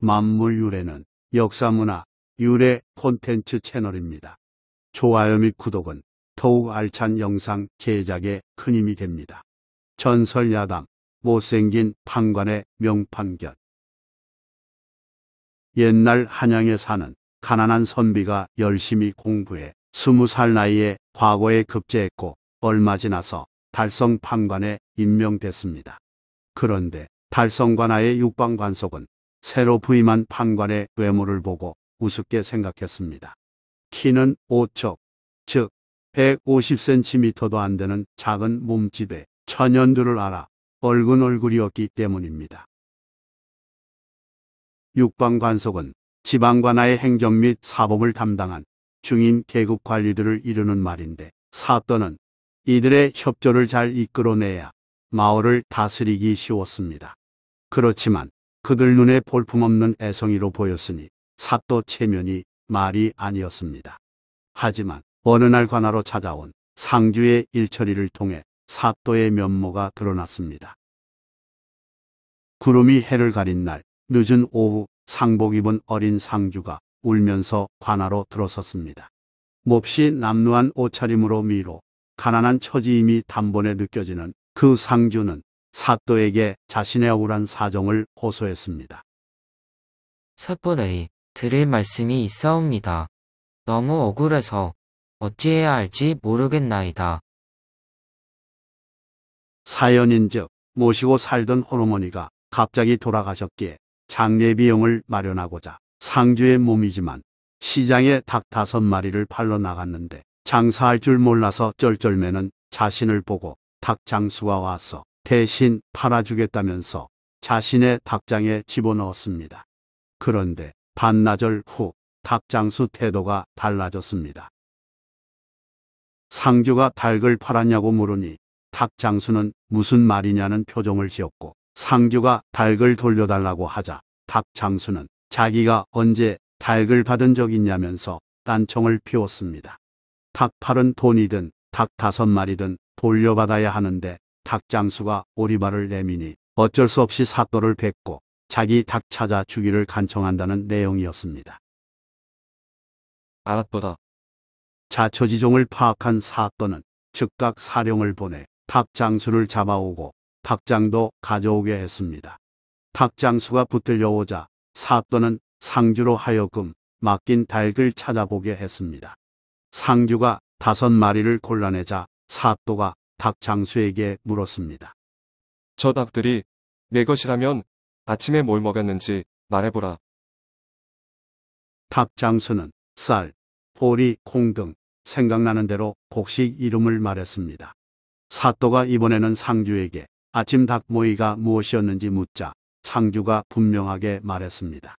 만물 유래는 역사문화 유래 콘텐츠 채널입니다. 좋아요 및 구독은 더욱 알찬 영상 제작에 큰 힘이 됩니다. 전설 야담 못생긴 판관의 명판견 옛날 한양에 사는 가난한 선비가 열심히 공부해 스무 살 나이에 과거에 급제했고 얼마 지나서 달성 판관에 임명됐습니다. 그런데 달성관하의 육방관속은 새로 부임한 판관의 외모를 보고 우습게 생각했습니다. 키는 5척, 즉 150cm도 안 되는 작은 몸집에 천연두를 알아 얼근 얼굴이었기 때문입니다. 육방관속은 지방관하의 행정 및 사법을 담당한 중인 계급 관리들을 이루는 말인데 사또는 이들의 협조를 잘 이끌어내야 마을을 다스리기 쉬웠습니다. 그렇지만 그들 눈에 볼품없는 애성이로 보였으니 사또 체면이 말이 아니었습니다. 하지만 어느 날 관하로 찾아온 상주의 일처리를 통해 사또의 면모가 드러났습니다. 구름이 해를 가린 날 늦은 오후 상복 입은 어린 상주가 울면서 관하로 들어섰습니다. 몹시 남루한 옷차림으로 미로 가난한 처지임이 단번에 느껴지는 그 상주는 사또에게 자신의 억울한 사정을 호소했습니다. 사또의 드릴 말씀이 있사옵니다. 너무 억울해서 어찌해야 할지 모르겠나이다. 사연인즉 모시고 살던 호르머니가 갑자기 돌아가셨기에 장례 비용을 마련하고자 상주의 몸이지만 시장에 닭 다섯 마리를 팔러 나갔는데 장사할 줄 몰라서 쩔쩔매는 자신을 보고 닭 장수가 와서 대신 팔아주겠다면서 자신의 닭장에 집어넣었습니다. 그런데 반나절 후 닭장수 태도가 달라졌습니다. 상주가 닭을 팔았냐고 물으니 닭장수는 무슨 말이냐는 표정을 지었고 상주가 닭을 돌려달라고 하자 닭장수는 자기가 언제 닭을 받은 적 있냐면서 딴청을 피웠습니다. 닭 팔은 돈이든 닭 다섯 마리든 돌려받아야 하는데 닭장수가 오리발을 내미니 어쩔 수 없이 사또를 뱉고 자기 닭 찾아 주기를 간청한다는 내용이었습니다. 알았도다. 자초지종을 파악한 사또는 즉각 사령을 보내 닭장수를 잡아오고 닭장도 가져오게 했습니다. 닭장수가 붙들려오자 사또는 상주로 하여금 맡긴 닭을 찾아보게 했습니다. 상주가 다섯 마리를 골라내자 사또가 닭 장수에게 물었습니다. 저 닭들이 내 것이라면 아침에 뭘 먹였는지 말해보라. 닭 장수는 쌀, 보리, 콩 등 생각나는 대로 곡식 이름을 말했습니다. 사또가 이번에는 상주에게 아침 닭 모이가 무엇이었는지 묻자 상주가 분명하게 말했습니다.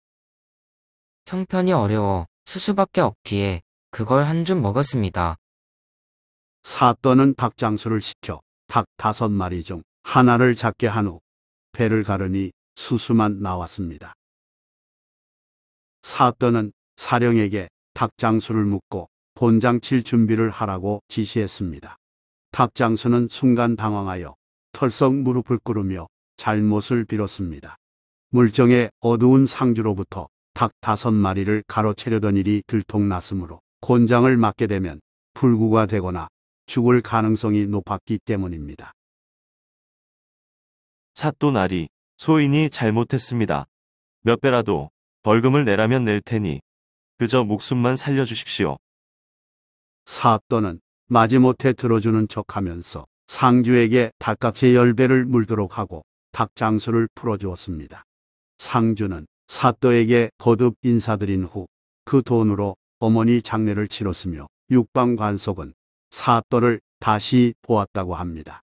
형편이 어려워 수수밖에 없기에 그걸 한 줌 먹었습니다. 사또는 닭 장수를 시켜 닭 다섯 마리 중 하나를 잡게 한 후 배를 가르니 수수만 나왔습니다. 사또는 사령에게 닭 장수를 묻고 본장 칠 준비를 하라고 지시했습니다. 닭 장수는 순간 당황하여 털썩 무릎을 꿇으며 잘못을 빌었습니다. 물정의 어두운 상주로부터 닭 다섯 마리를 가로채려던 일이 들통났으므로 곤장을 맞게 되면 불구가 되거나 죽을 가능성이 높았기 때문입니다. 사또나리, 소인이 잘못했습니다. 몇 배라도 벌금을 내라면 낼 테니 그저 목숨만 살려주십시오. 사또는 마지못해 들어주는 척하면서 상주에게 닭값의 열배를 물도록 하고 닭 장수를 풀어주었습니다. 상주는 사또에게 거듭 인사드린 후 그 돈으로 어머니 장례를 치렀으며 육방관석은 사또를 다시 보았다고 합니다.